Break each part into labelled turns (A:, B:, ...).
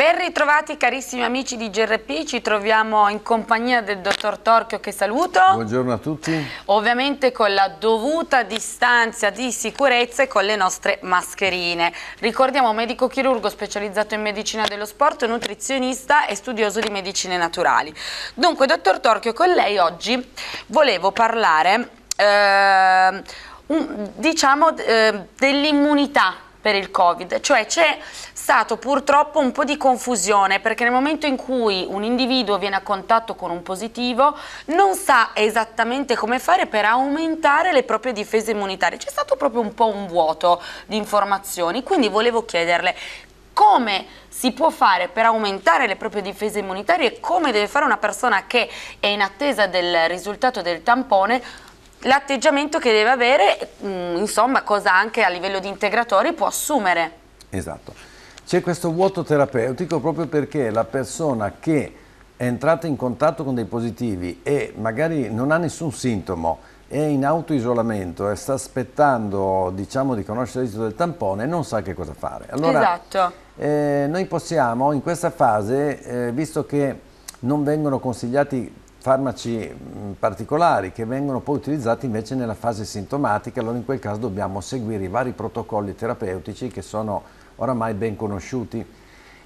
A: Ben ritrovati carissimi amici di GRP, ci troviamo in compagnia del dottor Torchio che saluto.
B: Buongiorno a tutti.
A: Ovviamente con la dovuta distanza di sicurezza e con le nostre mascherine. Ricordiamo medico chirurgo specializzato in medicina dello sport, nutrizionista e studioso di medicine naturali. Dunque dottor Torchio con lei oggi volevo parlare eh, diciamo eh, dell'immunità per il Covid, cioè c'è stato purtroppo un po' di confusione perché nel momento in cui un individuo viene a contatto con un positivo non sa esattamente come fare per aumentare le proprie difese immunitarie, c'è stato proprio un po' un vuoto di informazioni, quindi volevo chiederle come si può fare per aumentare le proprie difese immunitarie e come deve fare una persona che è in attesa del risultato del tampone l'atteggiamento che deve avere, mh, mm, insomma, cosa anche a livello di integratori può assumere.
B: Esatto. C'è questo vuoto terapeutico proprio perché la persona che è entrata in contatto con dei positivi e magari non ha nessun sintomo, è in autoisolamento e sta aspettando diciamo, di conoscere l'esito del tampone e non sa che cosa fare. Allora, esatto. eh, noi possiamo in questa fase, eh, visto che non vengono consigliati farmaci mm, particolari che vengono poi utilizzati invece nella fase sintomatica, allora in quel caso dobbiamo seguire i vari protocolli terapeutici che sono oramai ben conosciuti.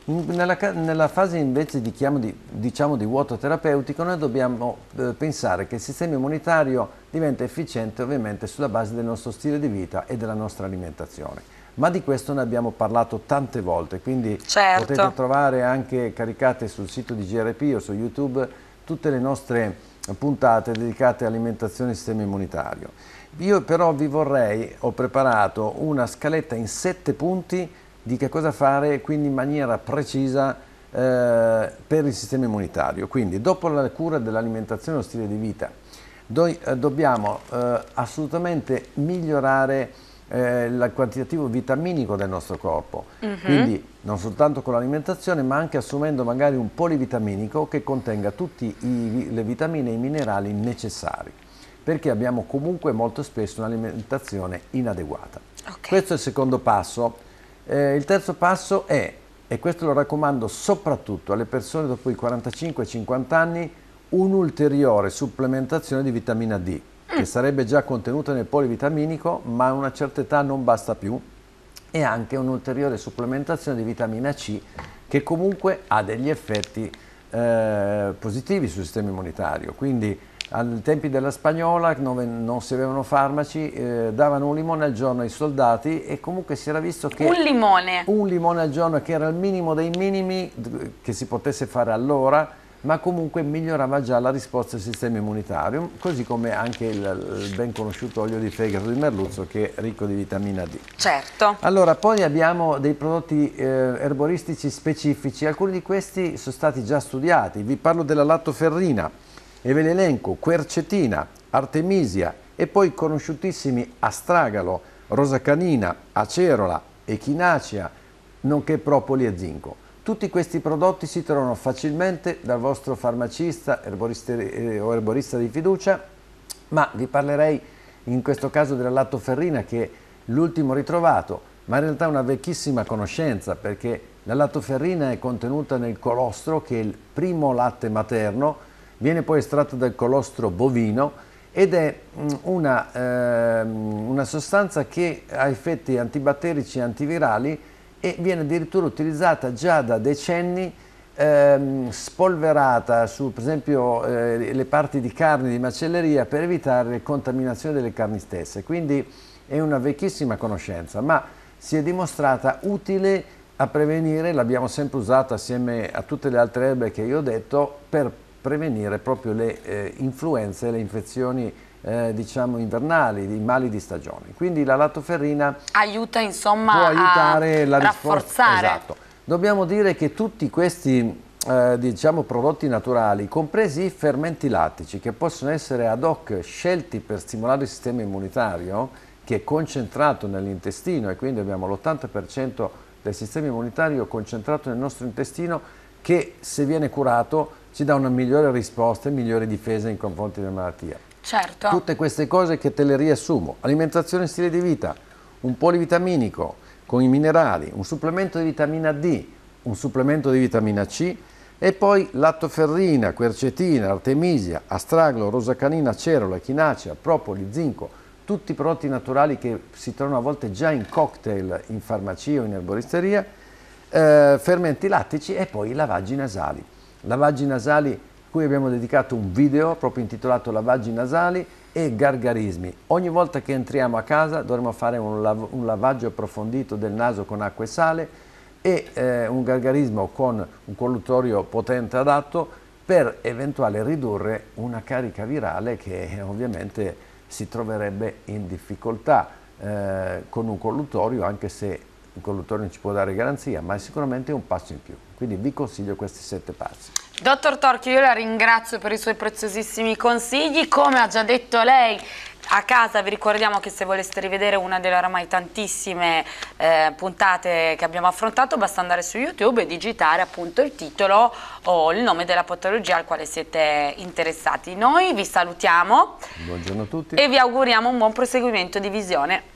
B: Nella, nella fase invece di, di, diciamo di vuoto terapeutico noi dobbiamo eh, pensare che il sistema immunitario diventa efficiente ovviamente sulla base del nostro stile di vita e della nostra alimentazione ma di questo ne abbiamo parlato tante volte, quindi certo. potete trovare anche caricate sul sito di GRP o su YouTube tutte le nostre puntate dedicate all'alimentazione e sistema immunitario. Io però vi vorrei, ho preparato una scaletta in sette punti di che cosa fare, quindi in maniera precisa eh, per il sistema immunitario. Quindi dopo la cura dell'alimentazione e lo stile di vita, noi eh, dobbiamo eh, assolutamente migliorare il quantitativo vitaminico del nostro corpo. Uh mhm. -huh. Quindi non soltanto con l'alimentazione, ma anche assumendo magari un polivitaminico che contenga tutte le vitamine e i minerali necessari, perché abbiamo comunque molto spesso un'alimentazione inadeguata. Okay. Questo è il secondo passo. Eh, il terzo passo è, e questo lo raccomando soprattutto alle persone dopo i 45-50 anni, un'ulteriore supplementazione di vitamina D che mm. sarebbe già contenuta nel polivitaminico, ma a una certa età non basta più, e anche un'ulteriore supplementazione di vitamina C che comunque ha degli effetti eh, positivi sul sistema immunitario. Quindi ai tempi della Spagnola dove non si avevano farmaci, eh, davano un limone al giorno ai soldati e comunque si era visto che... Un limone! Un limone al giorno che era il minimo dei minimi che si potesse fare allora ma comunque migliorava già la risposta al sistema immunitario, così come anche il, ben conosciuto olio di fegato di merluzzo che è ricco di vitamina D. Certo. Allora, poi abbiamo dei prodotti eh, erboristici specifici, alcuni di questi sono stati già studiati, vi parlo della lattoferrina, e ve l'elenco, quercetina, artemisia e poi conosciutissimi astragalo, rosacanina, acerola, echinacea, nonché propoli e zinco. Tutti questi prodotti si trovano facilmente dal vostro farmacista eh, o erborista di fiducia, ma vi parlerei in questo caso della lattoferrina che è l'ultimo ritrovato, ma in realtà è una vecchissima conoscenza perché la lattoferrina è contenuta nel colostro che è il primo latte materno, viene poi estratta dal colostro bovino ed è mm, una, eh, una sostanza che ha effetti antibatterici e antivirali e viene addirittura utilizzata già da decenni ehm, spolverata su per esempio eh, le parti di carne di macelleria per evitare le contaminazioni delle carni stesse quindi è una vecchissima conoscenza ma si è dimostrata utile a prevenire l'abbiamo sempre usata assieme a tutte le altre erbe che io ho detto per prevenire proprio le eh, influenze e le infezioni eh, diciamo invernali, di mali di stagione. Quindi la lattoferrina
A: aiuta insomma può aiutare la rafforzare. Risposta. Esatto.
B: Dobbiamo dire che tutti questi eh, diciamo prodotti naturali, compresi i fermenti lattici, che possono essere ad hoc scelti per stimolare il sistema immunitario, che è concentrato nell'intestino e quindi abbiamo l'80% del sistema immunitario concentrato nel nostro intestino che se viene curato ci dà una migliore risposta e migliore difesa in confronti della malattia.
A: Certo. Tutte
B: queste cose che te le riassumo. Alimentazione e stile di vita, un polivitaminico con i minerali, un supplemento di vitamina D, un supplemento di vitamina C e poi lattoferrina, quercetina, artemisia, astraglo, rosacanina, cerola, chinacea, propoli, zinco, tutti i prodotti naturali che si trovano a volte già in cocktail in farmacia o in erboristeria, eh, fermenti lattici e poi i lavaggi nasali. Lavaggi nasali cui abbiamo dedicato un video proprio intitolato Lavaggi nasali e gargarismi. Ogni volta che entriamo a casa dovremo fare un, lav un lavaggio approfondito del naso con acqua e sale e eh, un gargarismo con un collutorio potente adatto per eventuale ridurre una carica virale che eh, ovviamente si troverebbe in difficoltà eh, con un collutorio anche se il conduttore non ci può dare garanzia, ma è sicuramente un passo in più. Quindi vi consiglio questi sette passi.
A: Dottor Torchio, io la ringrazio per i suoi preziosissimi consigli. Come ha già detto lei, a casa vi ricordiamo che se voleste rivedere una delle oramai tantissime eh, puntate che abbiamo affrontato basta andare su YouTube e digitare appunto il titolo o il nome della patologia al quale siete interessati. Noi vi salutiamo.
B: Buongiorno a tutti. E
A: vi auguriamo un buon proseguimento di visione.